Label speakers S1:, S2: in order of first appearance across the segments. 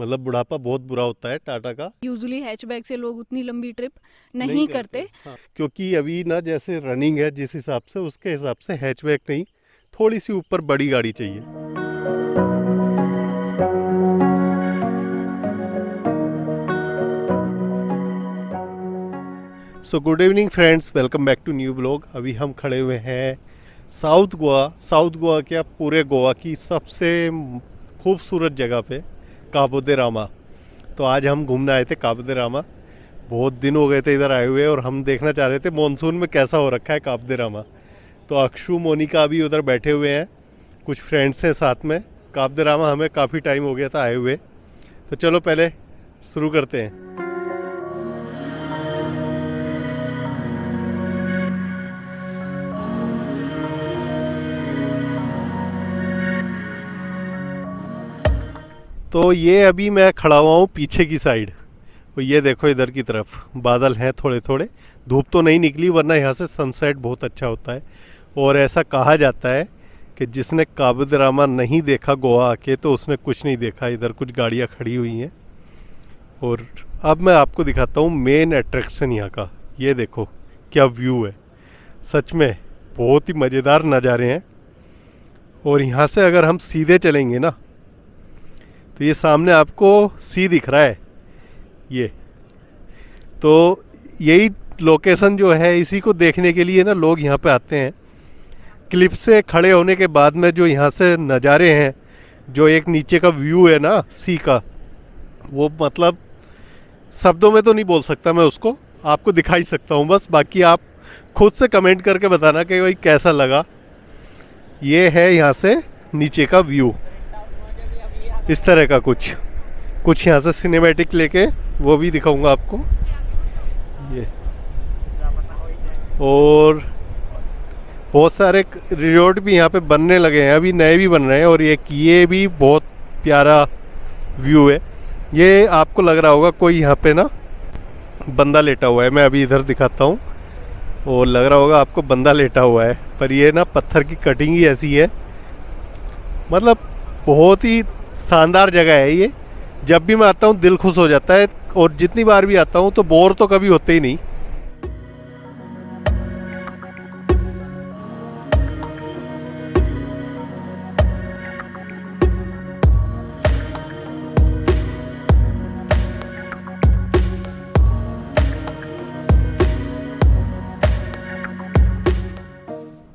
S1: मतलब बुढ़ापा बहुत बुरा होता है टाटा का
S2: यूजली हैचबैक से लोग उतनी लंबी ट्रिप नहीं, नहीं करते, करते। हाँ।
S1: क्योंकि अभी ना जैसे रनिंग है जिस हिसाब से उसके हिसाब से हैचबैक नहीं थोड़ी सी ऊपर बड़ी गाड़ी चाहिए so good evening friends welcome back to new blog अभी हम खड़े हुए हैं साउथ गोवा साउथ गोवा क्या पूरे गोवा की सबसे खूबसूरत जगह पे काबो दे रामा तो आज हम घूमने आए थे काबो दे रामा बहुत दिन हो गए थे इधर आए हुए और हम देखना चाह रहे थे मानसून में कैसा हो रखा है काबो दे रामा तो अक्षु मोनिका भी उधर बैठे हुए हैं कुछ फ्रेंड्स हैं साथ में काबो दे रामा हमें काफ़ी टाइम हो गया था आए हुए तो चलो पहले शुरू करते हैं तो ये अभी मैं खड़ा हुआ हूँ पीछे की साइड और ये देखो इधर की तरफ बादल हैं थोड़े थोड़े धूप तो नहीं निकली वरना यहाँ से सनसेट बहुत अच्छा होता है और ऐसा कहा जाता है कि जिसने काबद रामा नहीं देखा गोवा आके तो उसने कुछ नहीं देखा इधर कुछ गाड़ियाँ खड़ी हुई हैं और अब मैं आपको दिखाता हूँ मेन अट्रैक्शन यहाँ का ये देखो क्या व्यू है सच में बहुत ही मज़ेदार नज़ारे हैं और यहाँ से अगर हम सीधे चलेंगे ना तो ये सामने आपको सी दिख रहा है ये तो यही लोकेशन जो है इसी को देखने के लिए ना लोग यहाँ पे आते हैं क्लिप से खड़े होने के बाद में जो यहाँ से नज़ारे हैं जो एक नीचे का व्यू है ना सी का वो मतलब शब्दों में तो नहीं बोल सकता मैं उसको आपको दिखा ही सकता हूँ बस बाकी आप खुद से कमेंट करके बताना कि भाई कैसा लगा ये है यहाँ से नीचे का व्यू इस तरह का कुछ कुछ यहाँ से सिनेमैटिक लेके वो भी दिखाऊंगा आपको ये और बहुत सारे रिजोर्ट भी यहाँ पे बनने लगे हैं अभी नए भी बन रहे हैं और ये ये भी बहुत प्यारा व्यू है ये आपको लग रहा होगा कोई यहाँ पे ना बंदा लेटा हुआ है मैं अभी इधर दिखाता हूँ और लग रहा होगा आपको बंदा लेटा हुआ है पर ये ना पत्थर की कटिंग ही ऐसी है मतलब बहुत ही शानदार जगह है ये जब भी मैं आता हूँ दिल खुश हो जाता है और जितनी बार भी आता हूँ तो बोर तो कभी होते ही नहीं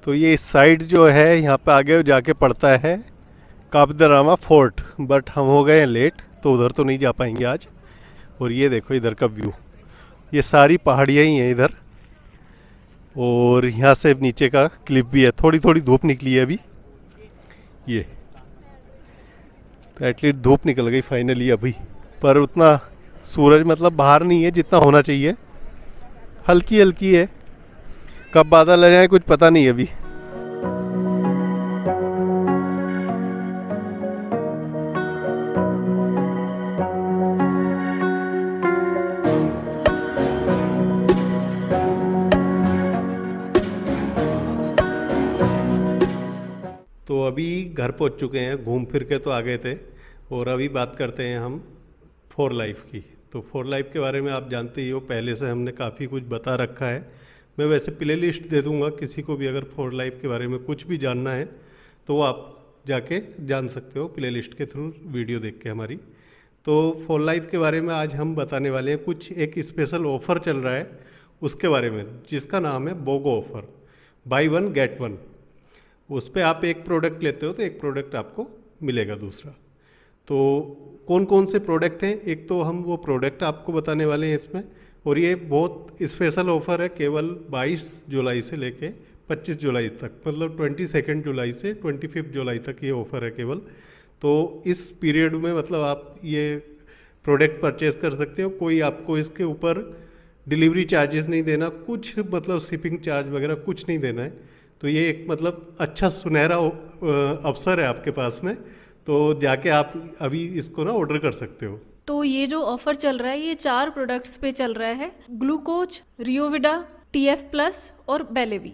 S1: तो ये साइड जो है यहाँ पे आगे जाके पड़ता है काबदरामा फोर्ट बट हम हो गए हैं लेट तो उधर तो नहीं जा पाएंगे आज और ये देखो इधर का व्यू ये सारी पहाड़ियाँ ही हैं इधर और यहाँ से नीचे का क्लिप भी है थोड़ी थोड़ी धूप निकली है अभी ये तो एटलीस्ट धूप निकल गई फाइनली अभी पर उतना सूरज मतलब बाहर नहीं है जितना होना चाहिए हल्की हल्की है कब बादल आ जाए कुछ पता नहीं अभी पहुंच चुके हैं घूम फिर के तो आ गए थे और अभी बात करते हैं हम फोर लाइफ की तो फोर लाइफ के बारे में आप जानते ही हो पहले से हमने काफ़ी कुछ बता रखा है मैं वैसे प्ले लिस्ट दे दूँगा किसी को भी अगर फोर लाइफ के बारे में कुछ भी जानना है तो आप जाके जान सकते हो प्ले लिस्ट के थ्रू वीडियो देख के हमारी तो फोर लाइफ के बारे में आज हम बताने वाले हैं कुछ एक स्पेशल ऑफ़र चल रहा है उसके बारे में जिसका नाम है BOGO offer buy one get one उस पर आप एक प्रोडक्ट लेते हो तो एक प्रोडक्ट आपको मिलेगा दूसरा तो कौन कौन से प्रोडक्ट हैं एक तो हम वो प्रोडक्ट आपको बताने वाले हैं इसमें और ये बहुत स्पेशल ऑफ़र है केवल 22 जुलाई से लेके 25 जुलाई तक मतलब सेकेंड जुलाई से फिफ्थ जुलाई तक ये ऑफ़र है केवल तो इस पीरियड में मतलब आप ये प्रोडक्ट परचेज कर सकते हो कोई आपको इसके ऊपर डिलीवरी चार्जेस नहीं देना कुछ मतलब शिपिंग चार्ज वगैरह कुछ नहीं देना है तो ये एक मतलब अच्छा सुनहरा अवसर है आपके पास में तो जाके आप अभी इसको ना ऑर्डर कर सकते हो
S2: तो ये जो ऑफर चल रहा है ये चार प्रोडक्ट्स पे चल रहा है ग्लूकोज रियोविडा टी एफ प्लस और बेलेवी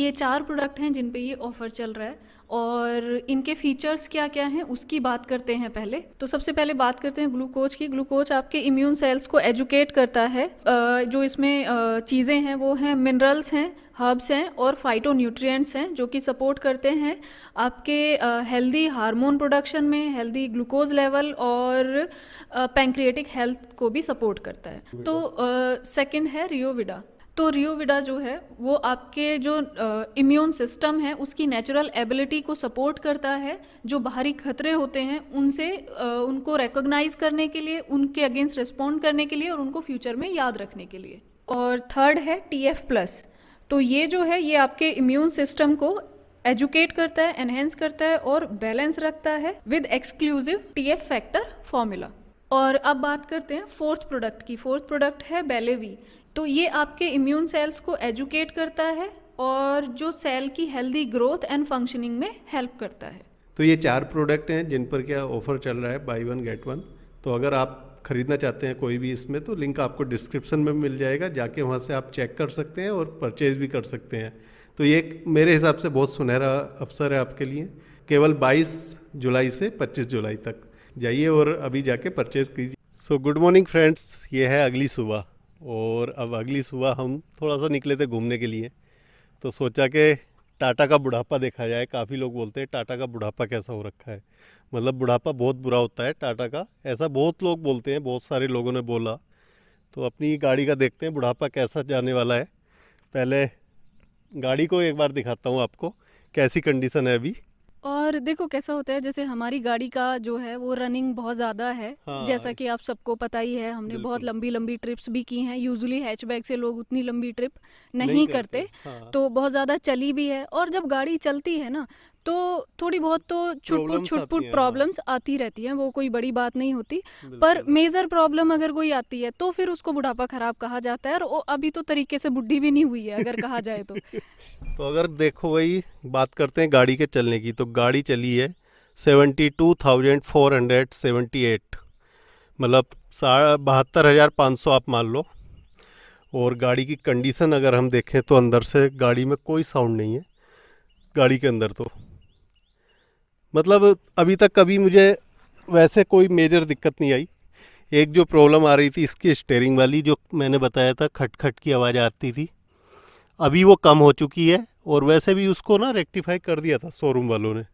S2: ये चार प्रोडक्ट हैं जिन पे ये ऑफर चल रहा है और इनके फीचर्स क्या क्या हैं उसकी बात करते हैं पहले तो सबसे पहले बात करते हैं ग्लूकोज की ग्लूकोज आपके इम्यून सेल्स को एजुकेट करता है जो इसमें चीज़ें हैं वो हैं मिनरल्स हैं हर्ब्स हैं और फाइटो हैं जो कि सपोर्ट करते हैं आपके हेल्दी हार्मोन प्रोडक्शन में हेल्दी ग्लूकोज लेवल और पैंक्रिएटिक हेल्थ को भी सपोर्ट करता है तो सेकेंड है रियोविडा तो रियोविडा जो है वो आपके जो इम्यून सिस्टम है उसकी नेचुरल एबिलिटी को सपोर्ट करता है जो बाहरी खतरे होते हैं उनसे उनको रिकोगनाइज करने के लिए उनके अगेंस्ट रिस्पॉन्ड करने के लिए और उनको फ्यूचर में याद रखने के लिए और थर्ड है टी एफ प्लस तो ये जो है ये आपके इम्यून सिस्टम को एजुकेट करता है एनहेंस करता है और बैलेंस रखता है with exclusive T F factor formula और अब बात करते हैं फोर्थ प्रोडक्ट की फोर्थ प्रोडक्ट है बेलेवी तो ये आपके इम्यून सेल्स को एजुकेट करता है और जो सेल की हेल्दी ग्रोथ एंड फंक्शनिंग में हेल्प करता है
S1: तो ये चार प्रोडक्ट हैं जिन पर क्या ऑफर चल रहा है बाई वन गेट वन तो अगर आप खरीदना चाहते हैं कोई भी इसमें तो लिंक आपको डिस्क्रिप्शन में मिल जाएगा जाके वहाँ से आप चेक कर सकते हैं और परचेज भी कर सकते हैं तो ये मेरे हिसाब से बहुत सुनहरा अवसर है आपके लिए केवल 22 जुलाई से 25 जुलाई तक जाइए और अभी जाके परचेज़ कीजिए सो गुड मॉर्निंग फ्रेंड्स ये है अगली सुबह और अब अगली सुबह हम थोड़ा सा निकले थे घूमने के लिए तो सोचा कि टाटा का बुढ़ापा देखा जाए काफ़ी लोग बोलते हैं टाटा का बुढ़ापा कैसा हो रखा है मतलब बुढ़ापा बहुत बुरा होता है टाटा का ऐसा बहुत लोग बोलते हैं बहुत सारे लोगों ने बोला तो अपनी गाड़ी का देखते हैं बुढ़ापा कैसा जाने वाला है पहले गाड़ी को एक बार दिखाता हूँ आपको कैसी कंडीशन है अभी
S2: और देखो कैसा होता है जैसे हमारी गाड़ी का जो है वो रनिंग बहुत ज़्यादा है हाँ, जैसा कि आप सबको पता ही है हमने बहुत लंबी लंबी ट्रिप्स भी की हैं यूजुअली हैचबैक से लोग उतनी लंबी ट्रिप नहीं, नहीं करते, करते हाँ, तो बहुत ज़्यादा चली भी है और जब गाड़ी चलती है ना तो थोड़ी बहुत तो छुटपुट छुटपुट प्रॉब्लम्स हाँ। आती रहती हैं वो कोई बड़ी बात नहीं होती पर मेजर प्रॉब्लम अगर कोई आती है तो फिर उसको बुढ़ापा खराब कहा जाता है और वो अभी तो तरीके से बुढ़ी भी नहीं हुई है अगर कहा जाए तो
S1: तो अगर देखो भाई बात करते हैं गाड़ी के चलने की तो गाड़ी चली है seventy two thousand four hundred seventy eight मतलब सा बहत्तर हज़ार पाँच सौ आप मान लो और गाड़ी की कंडीशन अगर हम देखें तो अंदर से गाड़ी में कोई साउंड नहीं है गाड़ी के अंदर तो मतलब अभी तक कभी मुझे वैसे कोई मेजर दिक्कत नहीं आई एक जो प्रॉब्लम आ रही थी इसकी स्टेयरिंग वाली जो मैंने बताया था खटखट की आवाज़ आती थी अभी वो कम हो चुकी है और वैसे भी उसको ना रेक्टिफाई कर दिया था शोरूम वालों ने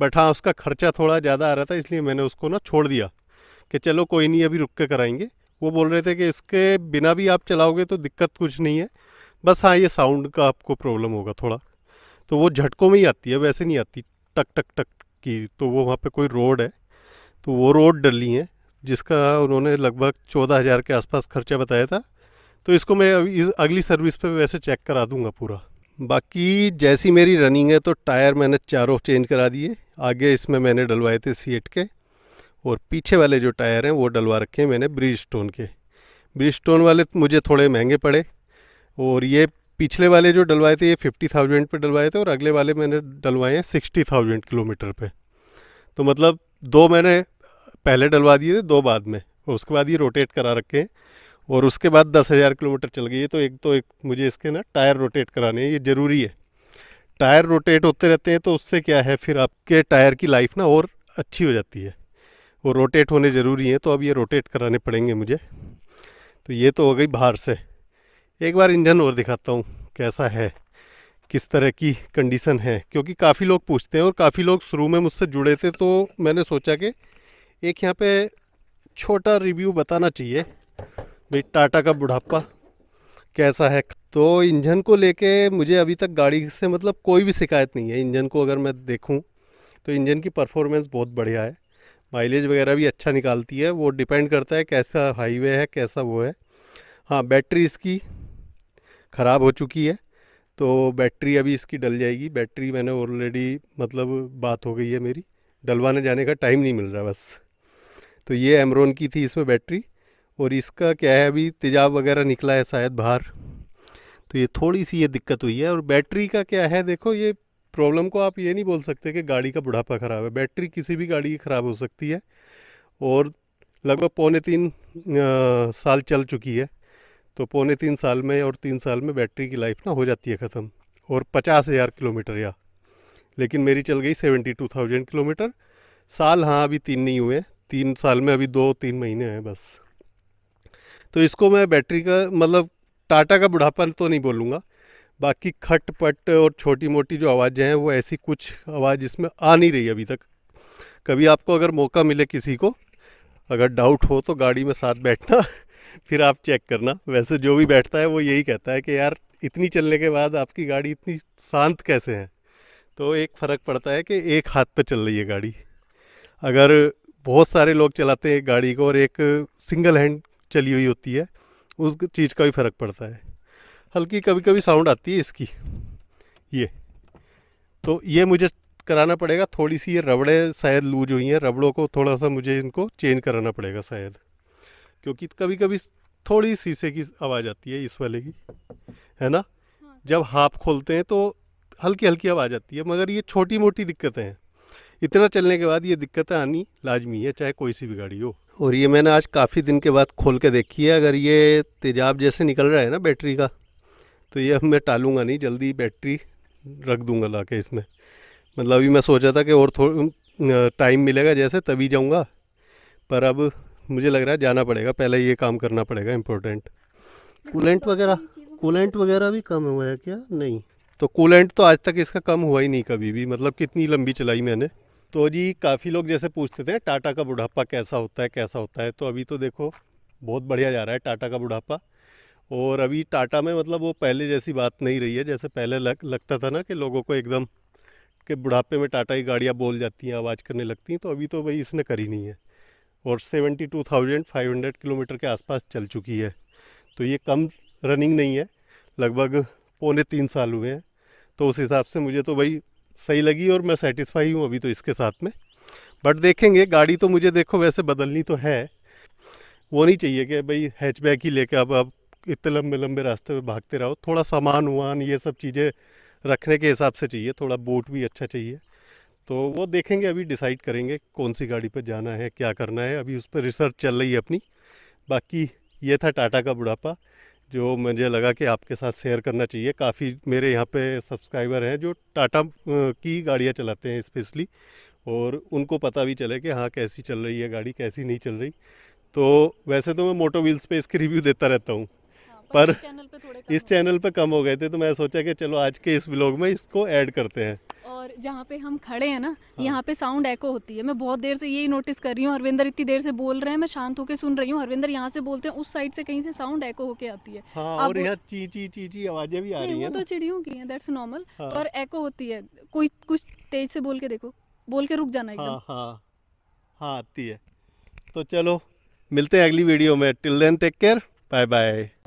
S1: बट हाँ उसका खर्चा थोड़ा ज़्यादा आ रहा था इसलिए मैंने उसको ना छोड़ दिया कि चलो कोई नहीं अभी रुक के कराएंगे वो बोल रहे थे कि इसके बिना भी आप चलाओगे तो दिक्कत कुछ नहीं है बस हाँ ये साउंड का आपको प्रॉब्लम होगा थोड़ा तो वो झटकों में ही आती है वैसे नहीं आती टक टक टक कि तो वो वहाँ पे कोई रोड है तो वो रोड डली है जिसका उन्होंने लगभग चौदह हज़ार के आसपास खर्चा बताया था तो इसको मैं इस अगली सर्विस पे वैसे चेक करा दूंगा पूरा बाकी जैसी मेरी रनिंग है तो टायर मैंने चारों चेंज करा दिए आगे इसमें मैंने डलवाए थे सी के और पीछे वाले जो टायर हैं वो डलवा रखे हैं मैंने ब्रिज स्टोन के ब्रिज स्टोन वाले मुझे थोड़े महंगे पड़े और ये पिछले वाले जो डलवाए थे ये फिफ्टी थाउजेंड पर डलवाए थे और अगले वाले मैंने डलवाए हैं सिक्सटी थाउजेंड किलोमीटर पे तो मतलब दो मैंने पहले डलवा दिए थे दो बाद में उसके बाद ये रोटेट करा रखे हैं और उसके बाद दस हज़ार किलोमीटर चल गई है तो एक तो एक मुझे इसके ना टायर रोटेट कराने हैं ये ज़रूरी है टायर रोटेट होते रहते हैं तो उससे क्या है फिर आपके टायर की लाइफ ना और अच्छी हो जाती है वो रोटेट होने ज़रूरी हैं तो अब ये रोटेट कराने पड़ेंगे मुझे तो ये तो हो गई बाहर से एक बार इंजन और दिखाता हूँ कैसा है किस तरह की कंडीशन है क्योंकि काफ़ी लोग पूछते हैं और काफ़ी लोग शुरू में मुझसे जुड़े थे तो मैंने सोचा कि एक यहाँ पे छोटा रिव्यू बताना चाहिए भाई टाटा का बुढ़ापा कैसा है तो इंजन को लेके मुझे अभी तक गाड़ी से मतलब कोई भी शिकायत नहीं है इंजन को अगर मैं देखूँ तो इंजन की परफॉर्मेंस बहुत बढ़िया है माइलेज वगैरह भी अच्छा निकालती है वो डिपेंड करता है कैसा हाईवे है कैसा वो है हाँ बैटरी इसकी ख़राब हो चुकी है तो बैटरी अभी इसकी डल जाएगी बैटरी मैंने ऑलरेडी मतलब बात हो गई है मेरी डलवाने जाने का टाइम नहीं मिल रहा बस तो ये एमरोन की थी इसमें बैटरी और इसका क्या है अभी तेजाब वगैरह निकला है शायद बाहर तो ये थोड़ी सी ये दिक्कत हुई है और बैटरी का क्या है देखो ये प्रॉब्लम को आप ये नहीं बोल सकते कि गाड़ी का बुढ़ापा ख़राब है बैटरी किसी भी गाड़ी की ख़राब हो सकती है और लगभग पौने तीन आ, साल चल चुकी है तो पौने तीन साल में और तीन साल में बैटरी की लाइफ ना हो जाती है ख़त्म और पचास हज़ार किलोमीटर या लेकिन मेरी चल गई सेवेंटी टू थाउजेंड किलोमीटर साल हाँ अभी तीन नहीं हुए तीन साल में अभी दो तीन महीने हैं बस तो इसको मैं बैटरी का मतलब टाटा का बुढ़ापा तो नहीं बोलूँगा बाकी खट पट और छोटी मोटी जो आवाज़ें हैं वो ऐसी कुछ आवाज़ इसमें आ नहीं रही अभी तक कभी आपको अगर मौका मिले किसी को अगर डाउट हो तो गाड़ी में साथ बैठना फिर आप चेक करना वैसे जो भी बैठता है वो यही कहता है कि यार इतनी चलने के बाद आपकी गाड़ी इतनी शांत कैसे है तो एक फ़र्क पड़ता है कि एक हाथ पर चल रही है गाड़ी अगर बहुत सारे लोग चलाते हैं गाड़ी को और एक सिंगल हैंड चली हुई होती है उस चीज़ का भी फ़र्क पड़ता है हल्की कभी कभी साउंड आती है इसकी ये तो ये मुझे कराना पड़ेगा थोड़ी सी ये रबड़े शायद लूज हुई हैं रबड़ों को थोड़ा सा मुझे इनको चेंज कराना पड़ेगा शायद क्योंकि कभी कभी थोड़ी शीशे की आवाज़ आती है इस वाले की है ना हाँ। जब हाफ खोलते हैं तो हल्की हल्की आवाज़ आती है मगर ये छोटी मोटी दिक्कतें हैं इतना चलने के बाद ये दिक्कतें आनी लाजमी है चाहे कोई सी भी गाड़ी हो और ये मैंने आज काफ़ी दिन के बाद खोल के देखी है अगर ये तेजाब जैसे निकल रहा है ना बैटरी का तो ये अब मैं टालूंगा नहीं जल्दी बैटरी रख दूंगा ला के इसमें मतलब अभी मैं सोचा था कि और थोड़ा टाइम मिलेगा जैसे तभी जाऊँगा पर अब मुझे लग रहा है जाना पड़ेगा पहले ये काम करना पड़ेगा इम्पोर्टेंट कूलेंट वगैरह कूलेंट वगैरह भी कम हुआ है क्या नहीं तो कूलेंट तो आज तक इसका कम हुआ ही नहीं कभी भी मतलब कितनी लंबी चलाई मैंने तो जी काफ़ी लोग जैसे पूछते थे टाटा का बुढ़ापा कैसा होता है कैसा होता है तो अभी तो देखो बहुत बढ़िया जा रहा है टाटा का बुढ़ापा और अभी टाटा में मतलब वो पहले जैसी बात नहीं रही है जैसे पहले लग लगता था ना कि लोगों को एकदम के बुढ़ापे में टाटा की गाड़ियाँ बोल जाती हैं आवाज़ करने लगती हैं तो अभी तो भाई इसने करी नहीं है और 72,500 किलोमीटर के आसपास चल चुकी है तो ये कम रनिंग नहीं है लगभग पौने तीन साल हुए हैं तो उस हिसाब से मुझे तो भाई सही लगी और मैं सेटिस्फाई हूँ अभी तो इसके साथ में बट देखेंगे गाड़ी तो मुझे देखो वैसे बदलनी तो है वो नहीं चाहिए कि भाई हैचबैक ही लेके अब आप इतने लंबे लंबे रास्ते पे भागते रहो थोड़ा सामान वामान ये सब चीज़ें रखने के हिसाब से चाहिए थोड़ा बोट भी अच्छा चाहिए तो वो देखेंगे अभी डिसाइड करेंगे कौन सी गाड़ी पर जाना है क्या करना है अभी उस पर रिसर्च चल रही है अपनी बाकी ये था टाटा का बुढ़ापा जो मुझे लगा कि आपके साथ शेयर करना चाहिए काफ़ी मेरे यहाँ पे सब्सक्राइबर हैं जो टाटा की गाड़ियाँ चलाते हैं स्पेशली और उनको पता भी चले कि हाँ कैसी चल रही है गाड़ी कैसी नहीं चल रही तो वैसे तो मैं मोटो व्हील्स पे इसके रिव्यू देता रहता हूँ हाँ, पर, इस चैनल पे कम हो गए थे तो मैं सोचा कि चलो आज के इस ब्लॉग में इसको ऐड करते हैं
S2: और जहाँ पे हम खड़े हैं ना हाँ। यहाँ पे साउंड एको होती है मैं बहुत देर से यही नोटिस कर रही हूँ अरविंदर इतनी देर से बोल रहे हैं मैं शांत होकर सुन रही हूँ अरविंदर यहाँ से बोलते हैं उस साइड से कहीं से साउंड एको होके आती है हाँ, और यहाँ
S1: ची ची ची ची आवाजें भी आ रही है तो
S2: चिड़ियों की है दैट्स नॉर्मल और एको होती है कोई कुछ तेज से बोल के देखो बोल के रुक जाना एकदम हाँ,
S1: हाँ, हाँ आती है तो चलो मिलते हैं अगली वीडियो में till then take care bye bye